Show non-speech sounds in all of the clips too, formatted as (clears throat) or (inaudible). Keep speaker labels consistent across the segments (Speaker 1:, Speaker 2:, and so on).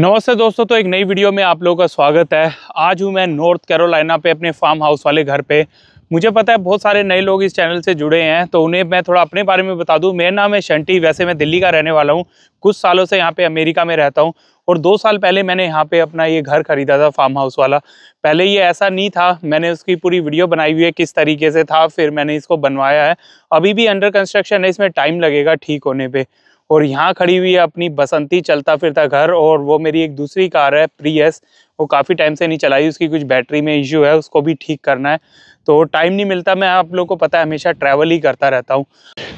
Speaker 1: नमस्ते दोस्तों तो एक नई वीडियो में आप लोगों का स्वागत है आज हूँ मैं नॉर्थ कैरोलिना पे अपने फार्म हाउस वाले घर पे मुझे पता है बहुत सारे नए लोग इस चैनल से जुड़े हैं तो उन्हें मैं थोड़ा अपने बारे में बता दूं मेरा नाम है शंटी वैसे मैं दिल्ली का रहने वाला हूँ कुछ सालों से यहाँ पे अमेरिका में रहता हूँ और दो साल पहले मैंने यहाँ पे अपना ये घर खरीदा था फार्म हाउस वाला पहले ये ऐसा नहीं था मैंने उसकी पूरी वीडियो बनाई हुई है किस तरीके से था फिर मैंने इसको बनवाया है अभी भी अंडर कंस्ट्रक्शन है इसमें टाइम लगेगा ठीक होने पर और यहाँ खड़ी हुई है अपनी बसंती चलता फिरता घर और वो मेरी एक दूसरी कार है प्रियस वो काफ़ी टाइम से नहीं चलाई उसकी कुछ बैटरी में इश्यू है उसको भी ठीक करना है तो टाइम नहीं मिलता मैं आप लोग को पता है हमेशा ट्रैवल ही करता रहता हूँ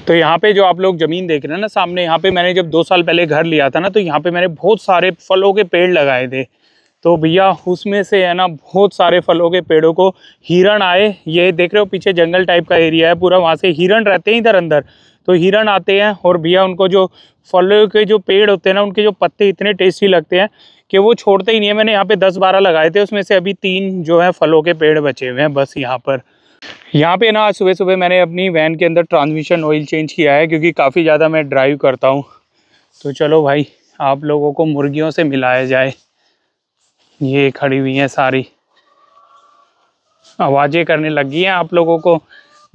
Speaker 1: तो यहाँ पे जो आप लोग ज़मीन देख रहे हैं ना सामने यहाँ पे मैंने जब दो साल पहले घर लिया था ना तो यहाँ पे मैंने बहुत सारे फलों के पेड़ लगाए थे तो भैया उसमें से है ना बहुत सारे फलों के पेड़ों को हिरण आए ये देख रहे हो पीछे जंगल टाइप का एरिया है पूरा वहाँ से हिरण रहते हैं इधर अंदर तो हिरण आते हैं और भैया उनको जो फलों के जो पेड़ होते हैं ना उनके जो पत्ते इतने टेस्टी लगते हैं कि वो छोड़ते ही नहीं है मैंने यहाँ पे दस बारह लगाए थे उसमें से अभी तीन जो है फलों के पेड़ बचे हुए हैं बस यहाँ पर यहाँ पे ना सुबह सुबह मैंने अपनी वैन के अंदर ट्रांसमिशन ऑयल चेंज किया है क्योंकि काफ़ी ज़्यादा मैं ड्राइव करता हूँ तो चलो भाई आप लोगों को मुर्गियों से मिलाया जाए ये खड़ी हुई हैं सारी आवाज़ें करने लगी हैं आप लोगों को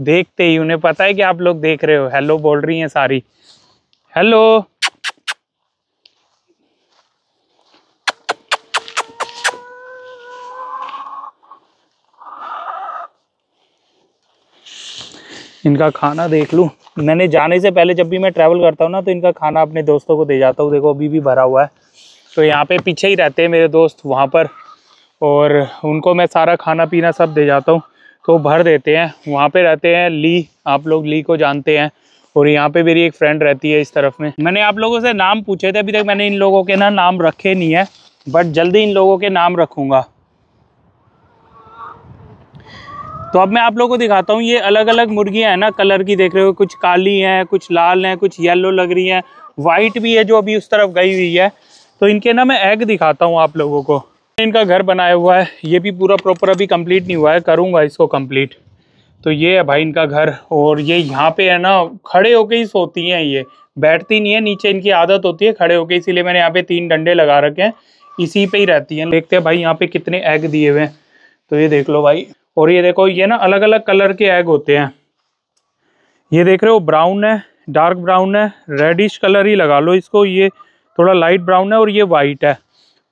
Speaker 1: देखते ही उन्हें पता है कि आप लोग देख रहे हो हेलो बोल रही हैं सारी हेलो इनका खाना देख लूँ मैंने जाने से पहले जब भी मैं ट्रैवल करता हूँ ना तो इनका खाना अपने दोस्तों को दे जाता हूँ देखो अभी भी भरा हुआ है तो यहाँ पे पीछे ही रहते हैं मेरे दोस्त वहाँ पर और उनको मैं सारा खाना पीना सब दे जाता हूँ को भर देते हैं वहाँ पे रहते हैं ली आप लोग ली को जानते हैं और यहाँ पे मेरी एक फ्रेंड रहती है इस तरफ में मैंने आप लोगों से नाम पूछे थे अभी तक मैंने इन लोगों के ना नाम रखे नहीं है बट जल्दी इन लोगों के नाम रखूँगा तो अब मैं आप लोगों को दिखाता हूँ ये अलग अलग मुर्गियाँ हैं ना कलर की देख रहे हो कुछ काली हैं कुछ लाल हैं कुछ येलो लग रही हैं वाइट भी है जो अभी उस तरफ गई हुई है तो इनके ना मैं एग दिखाता हूँ आप लोगों को इनका घर बनाया हुआ है ये भी पूरा प्रॉपर अभी कंप्लीट नहीं हुआ है करूँगा इसको कंप्लीट तो ये है भाई इनका घर और ये यहाँ पे है ना खड़े होके ही सोती हैं ये बैठती नहीं है नीचे इनकी आदत होती है खड़े होके इसीलिए मैंने यहाँ पे तीन डंडे लगा रखे हैं इसी पे ही रहती हैं देखते हैं भाई यहाँ पे कितने एग दिए हुए हैं तो ये देख लो भाई और ये देखो ये ना अलग अलग कलर के एग होते हैं ये देख रहे हो ब्राउन है डार्क ब्राउन है रेडिश कलर ही लगा लो इसको ये थोड़ा लाइट ब्राउन है और ये वाइट है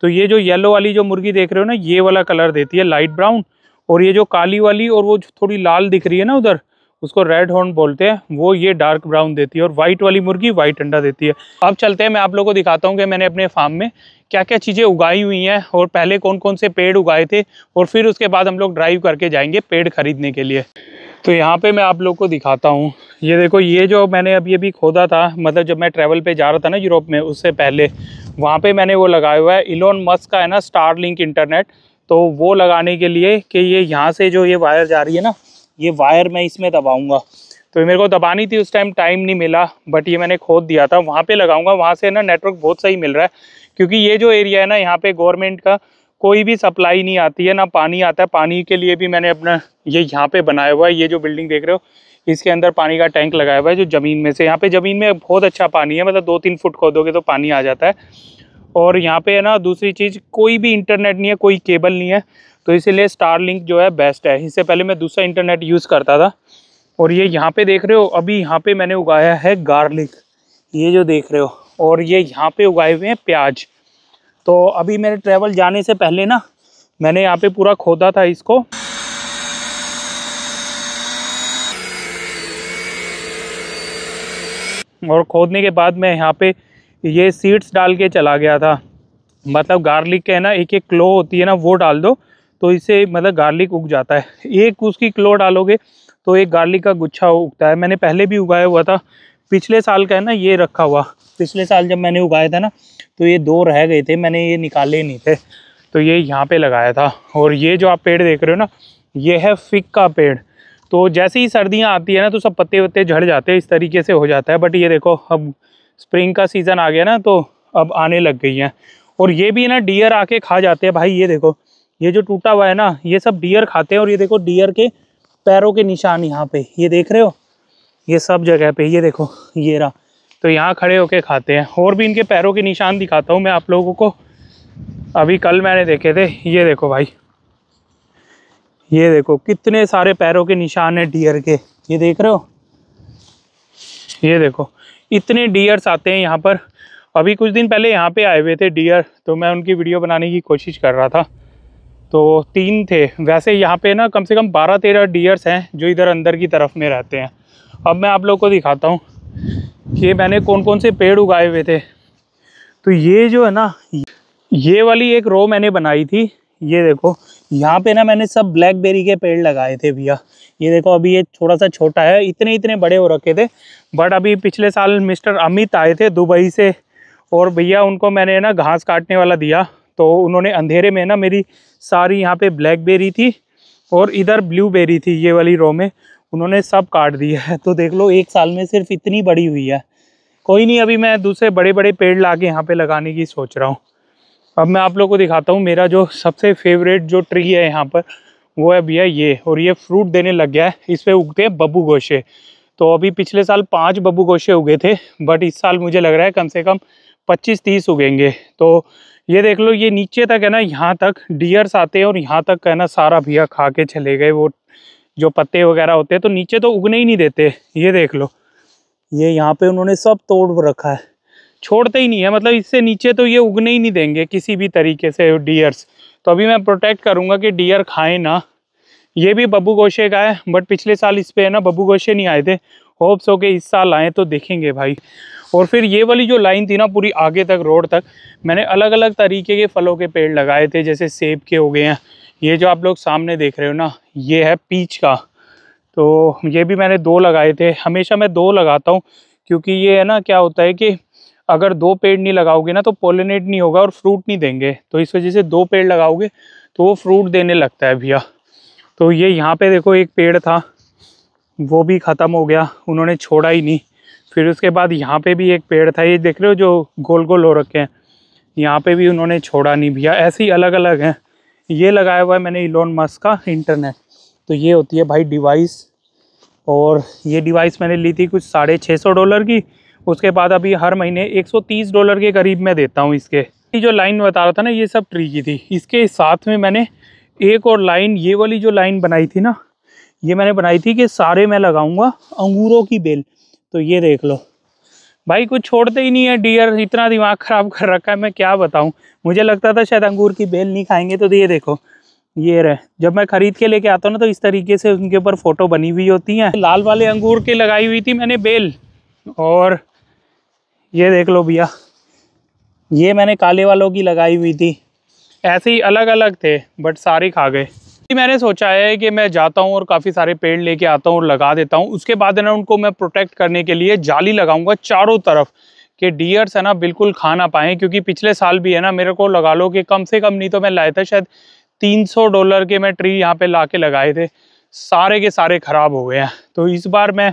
Speaker 1: तो ये जो येलो वाली जो मुर्गी देख रहे हो ना ये वाला कलर देती है लाइट ब्राउन और ये जो काली वाली और वो थोड़ी लाल दिख रही है ना उधर उसको रेड हॉर्न बोलते हैं वो ये डार्क ब्राउन देती है और वाइट वाली मुर्गी वाइट अंडा देती है अब चलते हैं मैं आप लोगों को दिखाता हूँ कि मैंने अपने फार्म में क्या क्या चीज़ें उगाई हुई हैं और पहले कौन कौन से पेड़ उगाए थे और फिर उसके बाद हम लोग ड्राइव करके जाएंगे पेड़ खरीदने के लिए तो यहाँ पे मैं आप लोग को दिखाता हूँ ये देखो ये जो मैंने अभी अभी खोदा था मतलब जब मैं ट्रैवल पे जा रहा था ना यूरोप में उससे पहले वहाँ पे मैंने वो लगाया हुआ है इलोन मस्क का है ना स्टार लिंक इंटरनेट तो वो लगाने के लिए कि ये यहाँ से जो ये वायर जा रही है ना ये वायर मैं इसमें दबाऊँगा तो मेरे को दबानी थी उस टाइम टाइम नहीं मिला बट ये मैंने खोद दिया था वहाँ पर लगाऊँगा वहाँ से ना नेटवर्क बहुत सही मिल रहा है क्योंकि ये जो एरिया है ना यहाँ पर गवर्नमेंट का कोई भी सप्लाई नहीं आती है ना पानी आता है पानी के लिए भी मैंने अपना ये यहाँ पे बनाया हुआ है ये जो बिल्डिंग देख रहे हो इसके अंदर पानी का टैंक लगाया हुआ है जो ज़मीन में से यहाँ पे ज़मीन में बहुत अच्छा पानी है मतलब दो तीन फुट खोदोगे तो पानी आ जाता है और यहाँ पे है ना दूसरी चीज़ कोई भी इंटरनेट नहीं है कोई केबल नहीं है तो इसीलिए स्टार लिंक जो है बेस्ट है इससे पहले मैं दूसरा इंटरनेट यूज़ करता था और ये यहाँ पे देख रहे हो अभी यहाँ पे मैंने उगाया है गार्लिक ये जो देख रहे हो और ये यहाँ पे उगाए हुए हैं प्याज तो अभी मेरे ट्रैवल जाने से पहले ना मैंने यहाँ पे पूरा खोदा था इसको और खोदने के बाद मैं यहाँ पे ये सीड्स डाल के चला गया था मतलब गार्लिक के है ना एक एक क्लो होती है ना वो डाल दो तो इसे मतलब गार्लिक उग जाता है एक उसकी क्लो डालोगे तो एक गार्लिक का गुच्छा उगता है मैंने पहले भी उगाया हुआ था पिछले साल का है ना ये रखा हुआ पिछले साल जब मैंने उगाया था ना तो ये दो रह गए थे मैंने ये निकाले नहीं थे तो ये यहाँ पे लगाया था और ये जो आप पेड़ देख रहे हो ना ये है फिक का पेड़ तो जैसे ही सर्दियाँ आती है ना तो सब पत्ते वत्ते झड़ जाते हैं इस तरीके से हो जाता है बट ये देखो अब स्प्रिंग का सीज़न आ गया ना तो अब आने लग गई हैं और ये भी ना डियर आके खा जाते हैं भाई ये देखो ये जो टूटा हुआ है ना ये सब डियर खाते हैं और ये देखो डियर के पैरों के निशान यहाँ पे ये देख रहे हो ये सब जगह पे ये देखो ये रहा तो यहाँ खड़े होके खाते हैं और भी इनके पैरों के निशान दिखाता हूँ मैं आप लोगों को अभी कल मैंने देखे थे ये देखो भाई ये देखो कितने सारे पैरों के निशान है डियर के ये देख रहे हो ये देखो इतने डियर्स आते हैं यहाँ पर अभी कुछ दिन पहले यहाँ पे आए हुए थे डियर तो मैं उनकी वीडियो बनाने की कोशिश कर रहा था तो तीन थे वैसे यहाँ पे ना कम से कम बारह तेरह डियर्स हैं जो इधर अंदर की तरफ में रहते हैं अब मैं आप लोग को दिखाता हूँ ये मैंने कौन कौन से पेड़ उगाए हुए थे तो ये जो है ना ये वाली एक रो मैंने बनाई थी ये देखो यहाँ पे ना मैंने सब ब्लैकबेरी के पेड़ लगाए थे भैया ये देखो अभी ये थोड़ा सा छोटा है इतने इतने बड़े हो रखे थे बट अभी पिछले साल मिस्टर अमित आए थे दुबई से और भैया उनको मैंने ना घास काटने वाला दिया तो उन्होंने अंधेरे में ना मेरी सारी यहाँ पे ब्लैकबेरी थी और इधर ब्लू थी ये वाली रो में उन्होंने सब काट दिया है तो देख लो एक साल में सिर्फ इतनी बड़ी हुई है कोई नहीं अभी मैं दूसरे बड़े बड़े पेड़ ला के यहाँ पे लगाने की सोच रहा हूँ अब मैं आप लोग को दिखाता हूँ मेरा जो सबसे फेवरेट जो ट्री है यहाँ पर वो है भैया ये और ये फ्रूट देने लग गया है इस पर उगते हैं बब्बू गोशे तो अभी पिछले साल पाँच बब्बू गोशे उगे थे बट इस साल मुझे लग रहा है कम से कम पच्चीस तीस उगेंगे तो ये देख लो ये नीचे तक है ना यहाँ तक डियर्स आते हैं और यहाँ तक है ना सारा भैया खा के चले गए वो जो पत्ते वगैरह होते हैं तो नीचे तो उगने ही नहीं देते ये देख लो ये यहाँ पे उन्होंने सब तोड़ रखा है छोड़ते ही नहीं है मतलब इससे नीचे तो ये उगने ही नहीं देंगे किसी भी तरीके से डियर्स तो अभी मैं प्रोटेक्ट करूँगा कि डियर खाएँ ना ये भी बब्बू गोशे का है बट पिछले साल इस पर है ना बब्बू गोशे नहीं आए थे होप्स हो के इस साल आए तो देखेंगे भाई और फिर ये वाली जो लाइन थी ना पूरी आगे तक रोड तक मैंने अलग अलग तरीके के फलों के पेड़ लगाए थे जैसे सेब के हो गए हैं ये जो आप लोग सामने देख रहे हो ना ये है पीच का तो ये भी मैंने दो लगाए थे हमेशा मैं दो लगाता हूँ क्योंकि ये है ना क्या होता है कि अगर दो पेड़ नहीं लगाओगे ना तो पोलिनेट नहीं होगा और फ्रूट नहीं देंगे तो इस वजह से दो पेड़ लगाओगे तो वो फ्रूट देने लगता है भैया तो ये यहाँ पे देखो एक पेड़ था वो भी ख़त्म हो गया उन्होंने छोड़ा ही नहीं फिर उसके बाद यहाँ पे भी एक पेड़ था ये देख रहे हो जो गोल गोल हो रखे हैं यहाँ पे भी उन्होंने छोड़ा नहीं भैया ऐसे ही अलग अलग हैं ये लगाया हुआ है मैंने इलोन मस्क का इंटरनेट तो ये होती है भाई डिवाइस और ये डिवाइस मैंने ली थी कुछ साढ़े छः सौ डॉलर की उसके बाद अभी हर महीने 130 डॉलर के करीब मैं देता हूँ इसके जो लाइन बता रहा था ना ये सब ट्री की थी इसके साथ में मैंने एक और लाइन ये वाली जो लाइन बनाई थी ना ये मैंने बनाई थी कि सारे मैं लगाऊंगा अंगूरों की बेल तो ये देख लो भाई कुछ छोड़ते ही नहीं है डियर इतना दिमाग ख़राब कर रखा है मैं क्या बताऊं मुझे लगता था शायद अंगूर की बेल नहीं खाएंगे तो ये देखो ये रहे जब मैं ख़रीद के लेके आता हूँ ना तो इस तरीके से उनके ऊपर फ़ोटो बनी हुई होती हैं लाल वाले अंगूर की लगाई हुई थी मैंने बेल और ये देख लो भैया ये मैंने काले वालों की लगाई हुई थी ऐसे ही अलग अलग थे बट सारे खा गए मैंने सोचा है कि मैं जाता हूँ और काफ़ी सारे पेड़ लेके आता हूँ और लगा देता हूं उसके बाद है ना उनको मैं प्रोटेक्ट करने के लिए जाली लगाऊंगा चारों तरफ कि डियर्स है ना बिल्कुल खा ना पाएँ क्योंकि पिछले साल भी है ना मेरे को लगा लो कि कम से कम नहीं तो मैं लाया था शायद 300 डॉलर के मैं ट्री यहाँ पे ला के लगाए थे सारे के सारे ख़राब हो गए हैं तो इस बार मैं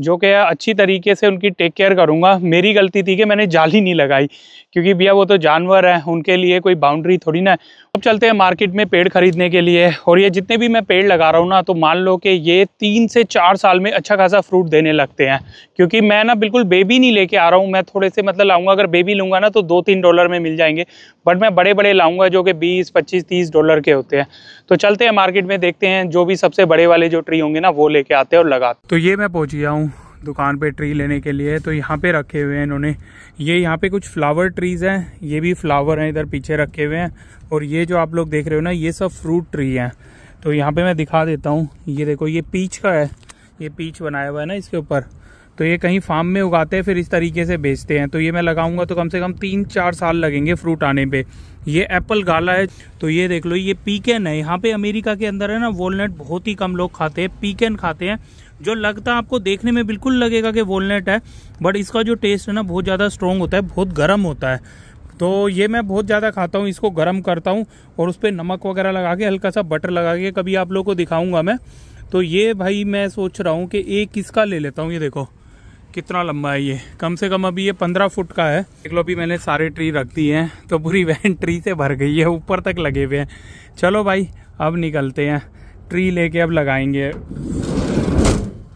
Speaker 1: जो कि अच्छी तरीके से उनकी टेक केयर करूँगा मेरी गलती थी कि मैंने जाली नहीं लगाई क्योंकि भैया वो तो जानवर हैं उनके लिए कोई बाउंड्री थोड़ी ना अब चलते हैं मार्केट में पेड़ ख़रीदने के लिए और ये जितने भी मैं पेड़ लगा रहा हूँ ना तो मान लो कि ये तीन से चार साल में अच्छा खासा फ्रूट देने लगते हैं क्योंकि मैं ना बिल्कुल बेबी नहीं लेके आ रहा हूँ मैं थोड़े से मतलब लाऊंगा अगर बेबी लूँगा ना तो दो तीन डॉलर में मिल जाएंगे बट मैं बड़े बड़े लाऊंगा जो कि बीस पच्चीस तीस डॉलर के होते हैं तो चलते हैं मार्केट में देखते हैं जो भी सबसे बड़े वाले जो ट्री होंगे ना वो लेके आते हैं और लगाते तो ये मैं पहुँच गया हूँ दुकान पे ट्री लेने के लिए तो यहाँ पे रखे हुए हैं इन्होंने ये यहाँ पे कुछ फ्लावर ट्रीज़ हैं ये भी फ्लावर हैं इधर पीछे रखे हुए हैं और ये जो आप लोग देख रहे हो ना ये सब फ्रूट ट्री हैं तो यहाँ पे मैं दिखा देता हूँ ये देखो ये पीच का है ये पीच बनाया हुआ है ना इसके ऊपर तो ये कहीं फार्म में उगाते हैं फिर इस तरीके से बेचते हैं तो ये मैं लगाऊंगा तो कम से कम तीन चार साल लगेंगे फ्रूट आने पे ये एप्पल गाला है तो ये देख लो ये पीकेन है यहाँ पे अमेरिका के अंदर है ना वॉलनट बहुत ही कम लोग खाते हैं पीकेन खाते हैं जो लगता है आपको देखने में बिल्कुल लगेगा कि वोलनेट है बट इसका जो टेस्ट है ना बहुत ज़्यादा स्ट्रॉन्ग होता है बहुत गर्म होता है तो ये मैं बहुत ज़्यादा खाता हूँ इसको गर्म करता हूँ और उस पर नमक वगैरह लगा के हल्का सा बटर लगा के कभी आप लोग को दिखाऊंगा मैं तो ये भाई मैं सोच रहा हूँ कि एक किसका ले लेता हूँ ये देखो कितना लंबा है ये कम से कम अभी ये पंद्रह फुट का है देख लो अभी मैंने सारे ट्री रख दिए हैं तो पूरी वैन (laughs) ट्री से भर गई है ऊपर तक लगे हुए हैं चलो भाई अब निकलते हैं ट्री लेके अब लगाएंगे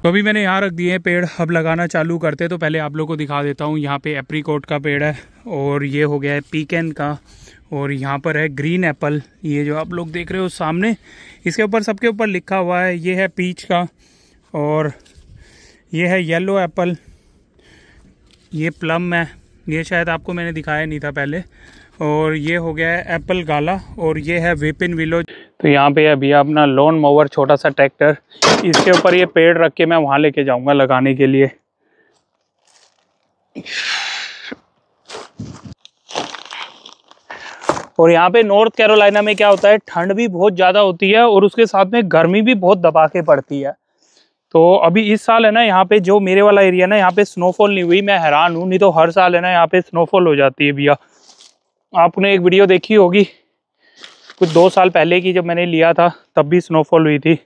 Speaker 1: तो अभी मैंने यहाँ रख दिए हैं पेड़ अब लगाना चालू करते हैं तो पहले आप लोग को दिखा देता हूँ यहाँ पे एप्रीकोट का पेड़ है और ये हो गया है पीकेन का और यहाँ पर है ग्रीन एप्पल ये जो आप लोग देख रहे हो सामने इसके ऊपर सबके ऊपर लिखा हुआ है ये है पीच का और ये है येलो एप्पल ये प्लम है ये शायद आपको मैंने दिखाया नहीं था पहले और ये हो गया है एप्पल गाला और ये है विपिन विलो तो यहाँ पे अभी अपना लोन मोवर छोटा सा ट्रैक्टर इसके ऊपर ये पेड़ रख के मैं वहाँ लेके जाऊँगा लगाने के लिए और यहाँ पे नॉर्थ कैरोलिना में क्या होता है ठंड भी बहुत ज़्यादा होती है और उसके साथ में गर्मी भी बहुत दबा के पड़ती है तो अभी इस साल है ना यहाँ पे जो मेरे वाला एरिया ना यहाँ पे स्नोफॉल नहीं हुई मैं हैरान हूँ नहीं तो हर साल है ना यहाँ पे स्नोफॉल हो जाती है भैया आपने एक वीडियो देखी होगी कुछ दो साल पहले की जब मैंने लिया था तब भी स्नोफॉल हुई थी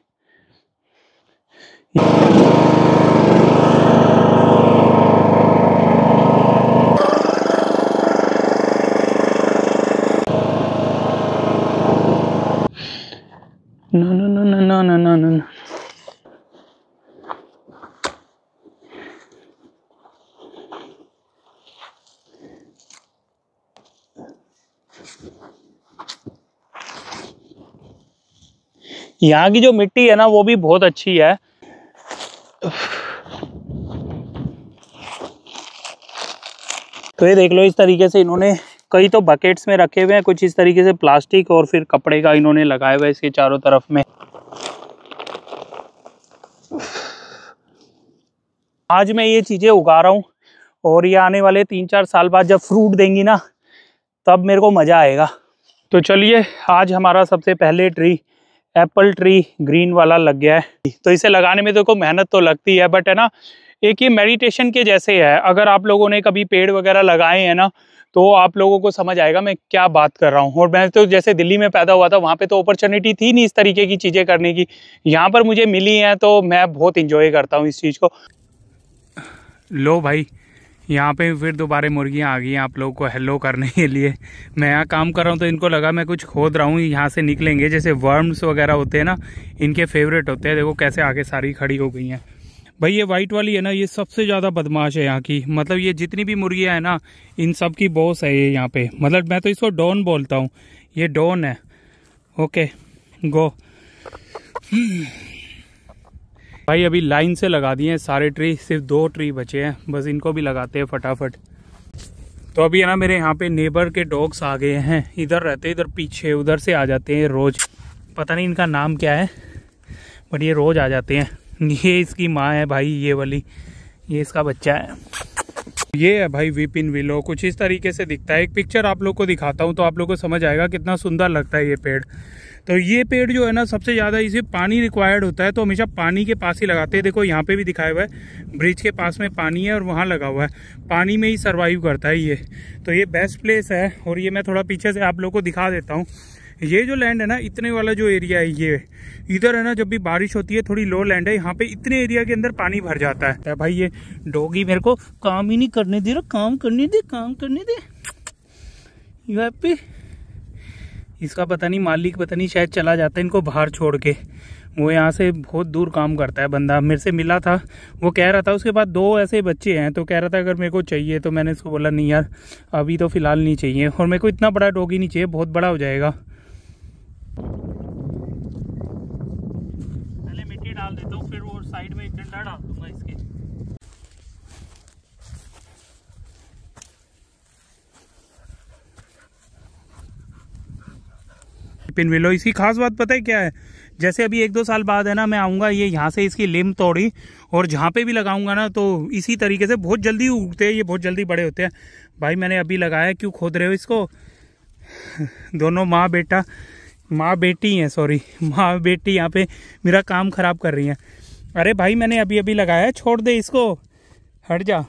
Speaker 1: यहाँ की जो मिट्टी है ना वो भी बहुत अच्छी है तो ये देख लो इस तरीके से इन्होंने कई तो बकेट्स में रखे हुए हैं कुछ इस तरीके से प्लास्टिक और फिर कपड़े का इन्होंने लगाया हुआ इसके चारों तरफ में आज मैं ये चीज़ें उगा रहा हूँ और ये आने वाले तीन चार साल बाद जब फ्रूट देंगी ना तब मेरे को मज़ा आएगा तो चलिए आज हमारा सबसे पहले ट्री एप्पल ट्री ग्रीन वाला लग गया है तो इसे लगाने में देखो तो मेहनत तो लगती है बट है ना एक ये मेडिटेशन के जैसे है अगर आप लोगों ने कभी पेड़ वगैरह लगाए हैं ना तो आप लोगों को समझ आएगा मैं क्या बात कर रहा हूँ और मैं तो जैसे दिल्ली में पैदा हुआ था वहाँ पे तो अपॉर्चुनिटी थी नहीं इस तरीके की चीज़ें करने की यहाँ पर मुझे मिली हैं तो मैं बहुत इंजॉय करता हूँ इस चीज़ को लो भाई यहाँ पे फिर दोबारा मुर्गियाँ आ गई हैं आप लोगों को हेलो करने के लिए मैं यहाँ काम कर रहा हूँ तो इनको लगा मैं कुछ खोद रहा हूँ यहाँ से निकलेंगे जैसे वर्म्स वगैरह होते हैं ना इनके फेवरेट होते हैं देखो कैसे आगे सारी खड़ी हो गई हैं भाई ये वाइट वाली है ना ये सबसे ज़्यादा बदमाश है यहाँ की मतलब ये जितनी भी मुर्गियाँ हैं ना इन सब की बॉस है ये यहाँ पे मतलब मैं तो इसको डॉन बोलता हूँ ये डॉन है ओके गो भाई अभी लाइन से लगा दिए हैं सारे ट्री सिर्फ दो ट्री बचे हैं बस इनको भी लगाते हैं फटाफट तो अभी है ना मेरे यहाँ पे नेबर के डॉग्स आ गए हैं इधर रहते इधर पीछे उधर से आ जाते हैं रोज़ पता नहीं इनका नाम क्या है बट ये रोज़ आ जाते हैं ये इसकी माँ है भाई ये वाली ये इसका बच्चा है ये है भाई विपिन विलो कुछ इस तरीके से दिखता है एक पिक्चर आप लोग को दिखाता हूँ तो आप लोग को समझ आएगा कितना सुंदर लगता है ये पेड़ तो ये पेड़ जो है ना सबसे ज़्यादा इसे पानी रिक्वायर्ड होता है तो हमेशा पानी के पास ही लगाते हैं देखो यहाँ पे भी दिखाया हुआ है ब्रिज के पास में पानी है और वहाँ लगा हुआ है पानी में ही सर्वाइव करता है ये तो ये बेस्ट प्लेस है और ये मैं थोड़ा पीछे से आप लोग को दिखा देता हूँ ये जो लैंड है ना इतने वाला जो एरिया है ये इधर है ना जब भी बारिश होती है थोड़ी लो लैंड है यहाँ पे इतने एरिया के अंदर पानी भर जाता है तो भाई ये डोगी मेरे को काम ही नहीं करने दे रहा काम करने दे काम करने दे यू हैप्पी इसका पता नहीं मालिक पता नहीं शायद चला जाता है इनको बाहर छोड़ के वो यहाँ से बहुत दूर काम करता है बंदा मेरे से मिला था वो कह रहा था उसके बाद दो ऐसे बच्चे हैं तो कह रहा था अगर मेरे को चाहिए तो मैंने उसको बोला नहीं यार अभी तो फ़िलहाल नहीं चाहिए और मेरे को इतना बड़ा डोगी नहीं चाहिए बहुत बड़ा हो जाएगा पहले मिट्टी डाल देते पिन इसकी खास बात पता है क्या है जैसे अभी एक दो साल बाद है ना मैं आऊँगा ये यहाँ से इसकी लिम तोड़ी और जहाँ पे भी लगाऊंगा ना तो इसी तरीके से बहुत जल्दी उगते हैं ये बहुत जल्दी बड़े होते हैं भाई मैंने अभी लगाया क्यों खोद रहे हो इसको दोनों माँ बेटा माँ बेटी हैं सॉरी माँ बेटी यहाँ पे मेरा काम ख़राब कर रही हैं अरे भाई मैंने अभी अभी लगाया छोड़ दे इसको हट जा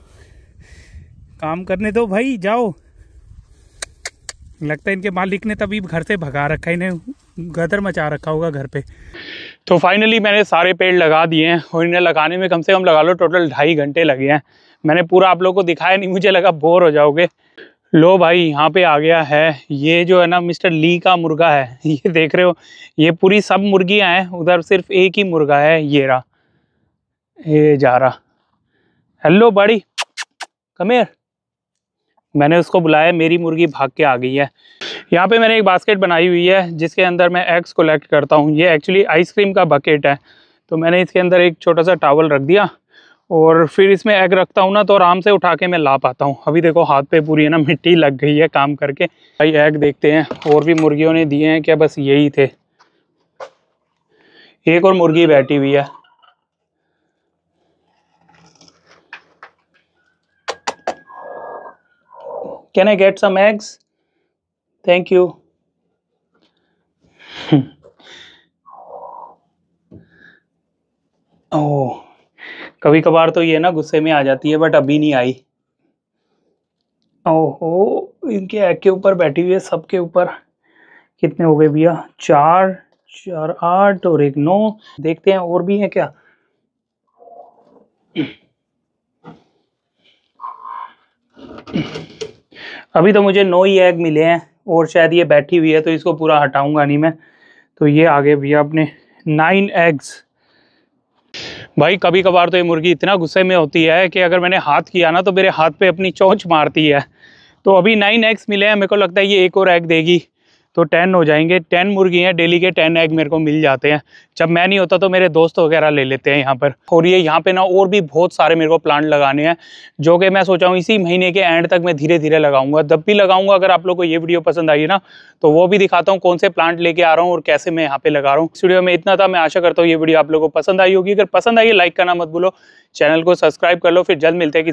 Speaker 1: काम करने दो भाई जाओ लगता है इनके मालिक ने तभी घर से भगा रखा है इन्हें गदर मचा रखा होगा घर पे तो फाइनली मैंने सारे पेड़ लगा दिए हैं और इन्हें लगाने में कम से कम लगा लो टोटल ढाई घंटे लगे हैं मैंने पूरा आप लोग को दिखाया नहीं मुझे लगा बोर हो जाओगे लो भाई यहाँ पे आ गया है ये जो है ना मिस्टर ली का मुर्गा है (laughs) ये देख रहे हो ये पूरी सब मुर्गियाँ हैं उधर सिर्फ एक ही मुर्गा है ये रहा ये जा रहा हेलो बड़ी कमेर मैंने उसको बुलाया मेरी मुर्गी भाग के आ गई है यहाँ पे मैंने एक बास्केट बनाई हुई है जिसके अंदर मैं एग्स कलेक्ट करता हूँ ये एक्चुअली आइसक्रीम का बकेट है तो मैंने इसके अंदर एक छोटा सा टावल रख दिया और फिर इसमें एग रखता हूँ ना तो आराम से उठा के मैं ला पाता हूँ अभी देखो हाथ पे पूरी है ना मिट्टी लग गई है काम करके भाई एग देखते हैं और भी मुर्गियों ने दिए हैं क्या बस यही थे एक और मुर्गी बैठी हुई है Can I get some eggs? Thank you. Oh (laughs) oh, कभी कभार तो ये ना गुस्से में आ जाती है बट अभी नहीं आई ओहो इनके एग के ऊपर बैठी हुई है सबके ऊपर कितने हो गए भैया चार चार आठ और एक नौ देखते हैं और भी है क्या (clears throat) अभी तो मुझे नौ ही एग मिले हैं और शायद ये बैठी हुई है तो इसको पूरा हटाऊंगा नहीं मैं तो ये आगे भैया अपने नाइन एग्स भाई कभी कभार तो ये मुर्गी इतना गुस्से में होती है कि अगर मैंने हाथ किया ना तो मेरे हाथ पे अपनी चोंच मारती है तो अभी नाइन एग्स मिले हैं मेरे को लगता है ये एक और एग देगी तो टेन हो जाएंगे टेन मुर्गी हैं डेली के टेन एग मेरे को मिल जाते हैं जब मैं नहीं होता तो मेरे दोस्त वगैरह ले लेते हैं यहाँ पर और ये यहाँ पे ना और भी बहुत सारे मेरे को प्लांट लगाने हैं जो कि मैं सोचा हूँ इसी महीने के एंड तक मैं धीरे धीरे लगाऊंगा जब भी लगाऊंगा अगर आप लोग को ये वीडियो पसंद आई ना तो वो भी दिखाता हूँ कौन से प्लांट लेके आ रहा हूँ और कैसे मैं यहाँ पे लगा रहा हूँ इस वीडियो में इतना था मैं आशा करता हूँ ये वीडियो आप लोग को पसंद आई होगी अगर पसंद आई लाइक करना मत भूलो चैनल को सब्सक्राइब कर लो फिर जल्द मिलते हैं